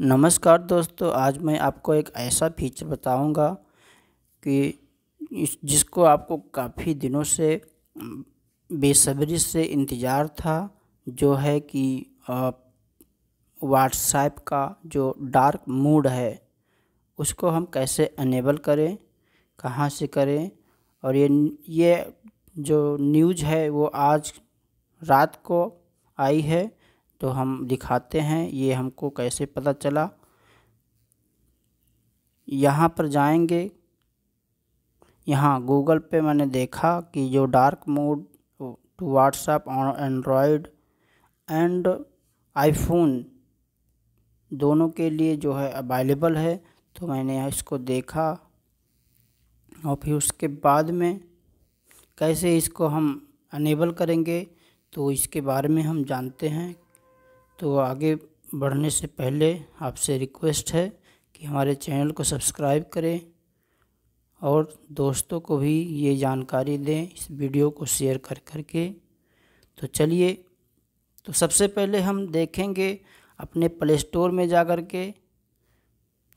नमस्कार दोस्तों आज मैं आपको एक ऐसा फीचर बताऊंगा कि जिसको आपको काफ़ी दिनों से बेसब्री से इंतज़ार था जो है कि व्हाट्सएप का जो डार्क मूड है उसको हम कैसे अनेबल करें कहाँ से करें और ये ये जो न्यूज है वो आज रात को आई है तो हम दिखाते हैं ये हमको कैसे पता चला यहाँ पर जाएंगे यहाँ गूगल पे मैंने देखा कि जो डार्क मोड टू व्हाट्सएप और एंड्रॉयड एंड आईफोन दोनों के लिए जो है अवेलेबल है तो मैंने इसको देखा और फिर उसके बाद में कैसे इसको हम अनेबल करेंगे तो इसके बारे में हम जानते हैं तो आगे बढ़ने से पहले आपसे रिक्वेस्ट है कि हमारे चैनल को सब्सक्राइब करें और दोस्तों को भी ये जानकारी दें इस वीडियो को शेयर कर कर के तो चलिए तो सबसे पहले हम देखेंगे अपने प्ले स्टोर में जा कर के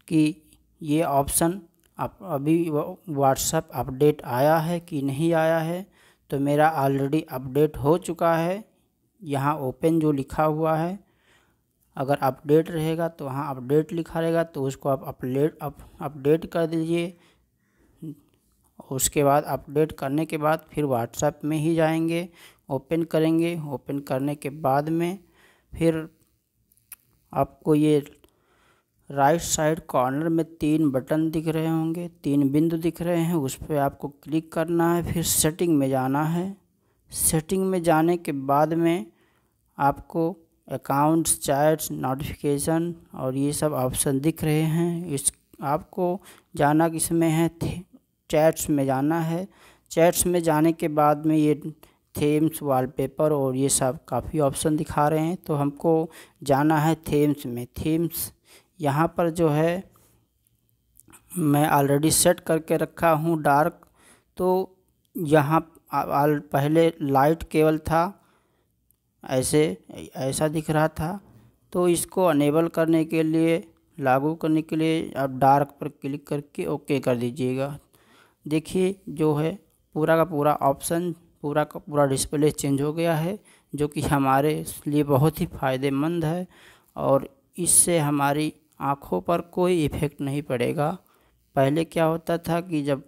कि ये ऑप्शन आप अभी व्हाट्सएप अपडेट आया है कि नहीं आया है तो मेरा ऑलरेडी अपडेट हो चुका है यहाँ ओपन जो लिखा हुआ है अगर अपडेट रहेगा तो वहाँ अपडेट लिखा रहेगा तो उसको आप अपडेट अप, अपडेट कर दीजिए उसके बाद अपडेट करने के बाद फिर व्हाट्सएप में ही जाएंगे ओपन करेंगे ओपन करने के बाद में फिर आपको ये राइट साइड कॉर्नर में तीन बटन दिख रहे होंगे तीन बिंदु दिख रहे हैं उस पर आपको क्लिक करना है फिर सेटिंग में जाना है सेटिंग में जाने के बाद में आपको अकाउंट्स चैट्स नोटिफिकेशन और ये सब ऑप्शन दिख रहे हैं इस आपको जाना किस में है चैट्स में जाना है चैट्स में जाने के बाद में ये थेम्स वॉलपेपर और ये सब काफ़ी ऑप्शन दिखा रहे हैं तो हमको जाना है थेम्स में थीम्स यहाँ पर जो है मैं ऑलरेडी सेट करके रखा हूँ डार्क तो यहाँ पहले लाइट केवल था ऐसे ऐसा दिख रहा था तो इसको अनेबल करने के लिए लागू करने के लिए आप डार्क पर क्लिक करके ओके कर दीजिएगा देखिए जो है पूरा का पूरा ऑप्शन पूरा का पूरा डिस्प्ले चेंज हो गया है जो कि हमारे लिए बहुत ही फ़ायदेमंद है और इससे हमारी आँखों पर कोई इफ़ेक्ट नहीं पड़ेगा पहले क्या होता था कि जब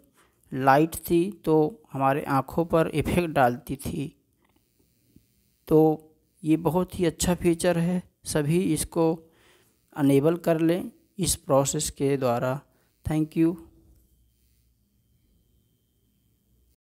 लाइट थी तो हमारे आँखों पर इफ़ेक्ट डालती थी तो ये बहुत ही अच्छा फीचर है सभी इसको अनेबल कर लें इस प्रोसेस के द्वारा थैंक यू